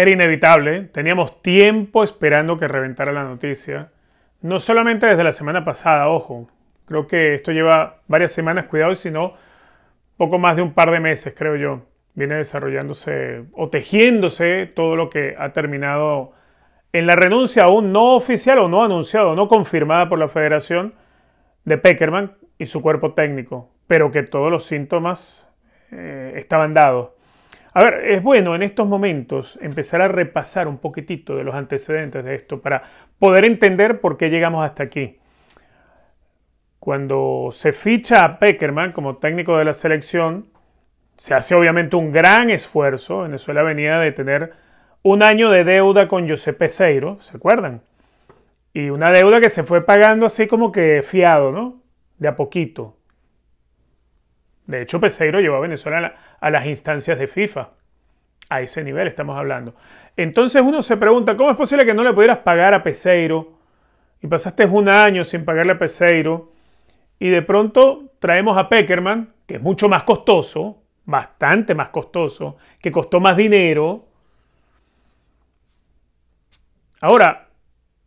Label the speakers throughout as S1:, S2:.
S1: era inevitable, teníamos tiempo esperando que reventara la noticia, no solamente desde la semana pasada, ojo, creo que esto lleva varias semanas, cuidado, sino poco más de un par de meses, creo yo, viene desarrollándose o tejiéndose todo lo que ha terminado en la renuncia aún no oficial o no anunciada no confirmada por la federación de Peckerman y su cuerpo técnico, pero que todos los síntomas eh, estaban dados. A ver, es bueno en estos momentos empezar a repasar un poquitito de los antecedentes de esto para poder entender por qué llegamos hasta aquí. Cuando se ficha a Peckerman como técnico de la selección, se hace obviamente un gran esfuerzo. Venezuela venía de tener un año de deuda con José Peseiro, ¿se acuerdan? Y una deuda que se fue pagando así como que fiado, ¿no? De a poquito. De hecho, Peseiro llevó a Venezuela a las instancias de FIFA. A ese nivel estamos hablando. Entonces uno se pregunta, ¿cómo es posible que no le pudieras pagar a Peseiro? Y pasaste un año sin pagarle a Peseiro. Y de pronto traemos a Peckerman, que es mucho más costoso, bastante más costoso, que costó más dinero. Ahora,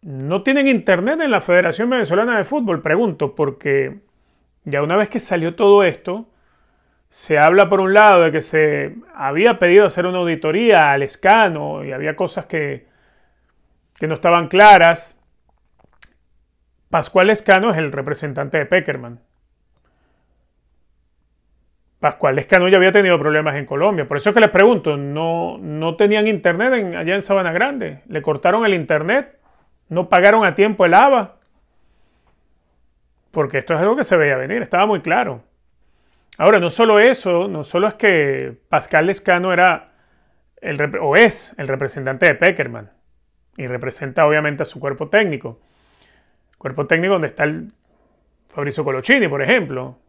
S1: no tienen internet en la Federación Venezolana de Fútbol, pregunto, porque ya una vez que salió todo esto, se habla por un lado de que se había pedido hacer una auditoría al escano y había cosas que, no estaban claras. Pascual Escano es el representante de Peckerman. Pascual Escano ya había tenido problemas en Colombia. Por eso es que les pregunto, ¿no, no tenían internet allá en Sabana Grande? ¿Le cortaron el internet? ¿No pagaron a tiempo el ABA? Porque esto es algo que se veía venir, estaba muy claro. Ahora, no solo eso, no solo es que Pascal Lescano era el, o es el representante de Peckerman y representa obviamente a su cuerpo técnico. Cuerpo técnico donde está el Fabrizio Colochini, por ejemplo.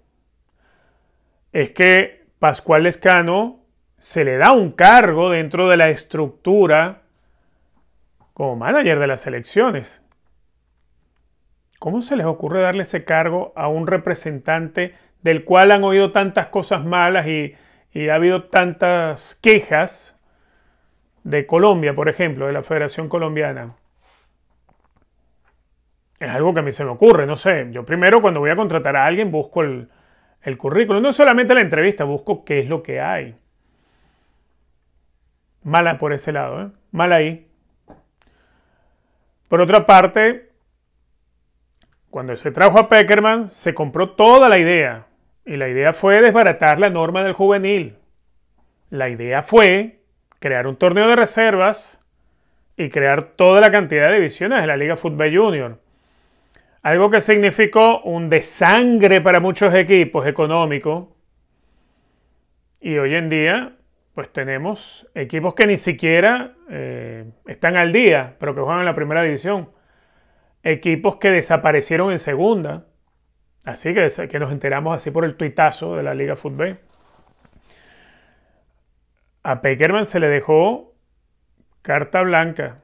S1: Es que Pascual Lescano se le da un cargo dentro de la estructura como manager de las elecciones. ¿Cómo se les ocurre darle ese cargo a un representante del cual han oído tantas cosas malas y, ha habido tantas quejas de Colombia, por ejemplo, de la Federación Colombiana. Es algo que a mí se me ocurre, no sé. Yo primero cuando voy a contratar a alguien busco el, currículo. currículum, no solamente la entrevista, busco qué es lo que hay. Mala por ese lado, ¿eh? Mala ahí. Por otra parte, cuando se trajo a Peckerman, se compró toda la idea. Y la idea fue desbaratar la norma del juvenil. La idea fue crear un torneo de reservas y crear toda la cantidad de divisiones de la Liga Fútbol Junior. Algo que significó un desangre para muchos equipos económicos. Y hoy en día, pues tenemos equipos que ni siquiera eh, están al día, pero que juegan en la primera división. Equipos que desaparecieron en segunda Así que, que nos enteramos así por el tuitazo de la Liga Fútbol. A Peckerman se le dejó carta blanca.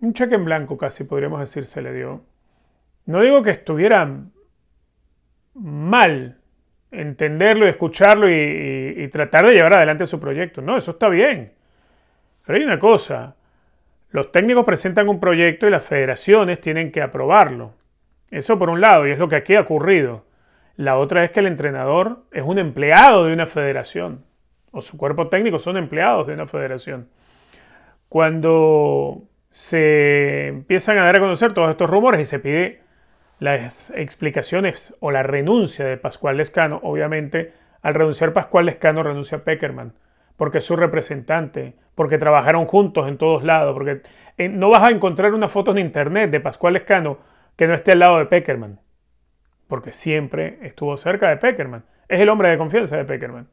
S1: Un cheque en blanco casi podríamos decir se le dio. No digo que estuviera mal entenderlo y escucharlo y tratar de llevar adelante su proyecto. No, eso está bien. Pero hay una cosa. Los técnicos presentan un proyecto y las federaciones tienen que aprobarlo. Eso por un lado, y es lo que aquí ha ocurrido. La otra es que el entrenador es un empleado de una federación, o su cuerpo técnico son empleados de una federación. Cuando se empiezan a dar a conocer todos estos rumores y se pide las explicaciones o la renuncia de Pascual Lescano, obviamente al renunciar Pascual Lescano renuncia Peckerman, porque es su representante, porque trabajaron juntos en todos lados, porque eh, no vas a encontrar una foto en internet de Pascual Lescano que no esté al lado de Peckerman, porque siempre estuvo cerca de Peckerman. Es el hombre de confianza de Peckerman.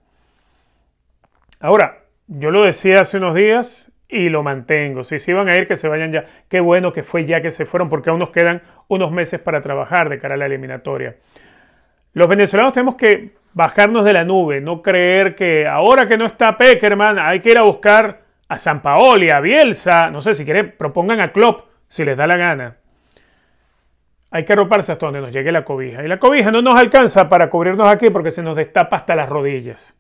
S1: Ahora, yo lo decía hace unos días y lo mantengo. Si se iban a ir, que se vayan ya. Qué bueno que fue ya que se fueron, porque aún nos quedan unos meses para trabajar de cara a la eliminatoria. Los venezolanos tenemos que bajarnos de la nube, no creer que ahora que no está Peckerman hay que ir a buscar a San Paoli, a Bielsa, no sé si quieren, propongan a Klopp si les da la gana hay que arroparse hasta donde nos llegue la cobija. Y la cobija no nos alcanza para cubrirnos aquí porque se nos destapa hasta las rodillas.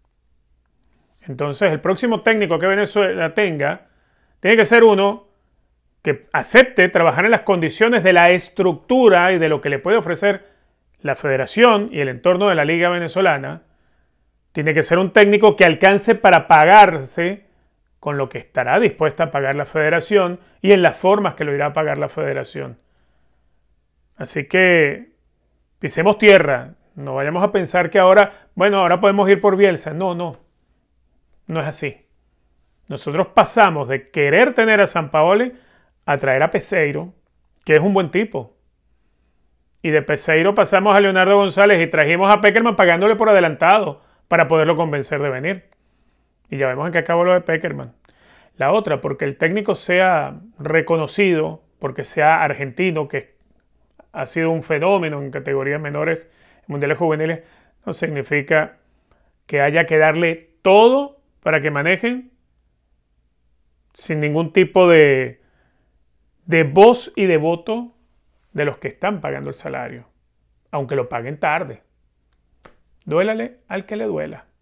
S1: Entonces, el próximo técnico que Venezuela tenga, tiene que ser uno que acepte trabajar en las condiciones de la estructura y de lo que le puede ofrecer la federación y el entorno de la Liga Venezolana. Tiene que ser un técnico que alcance para pagarse con lo que estará dispuesta a pagar la federación y en las formas que lo irá a pagar la federación. Así que pisemos tierra, no vayamos a pensar que ahora, bueno, ahora podemos ir por Bielsa. No, no, no es así. Nosotros pasamos de querer tener a San Paoli a traer a Peseiro, que es un buen tipo. Y de Peseiro pasamos a Leonardo González y trajimos a Peckerman pagándole por adelantado para poderlo convencer de venir. Y ya vemos en qué acabó lo de Peckerman. La otra, porque el técnico sea reconocido, porque sea argentino, que es, ha sido un fenómeno en categorías menores, en mundiales juveniles, no significa que haya que darle todo para que manejen sin ningún tipo de, voz y de voto de los que están pagando el salario, aunque lo paguen tarde. Duélale al que le duela.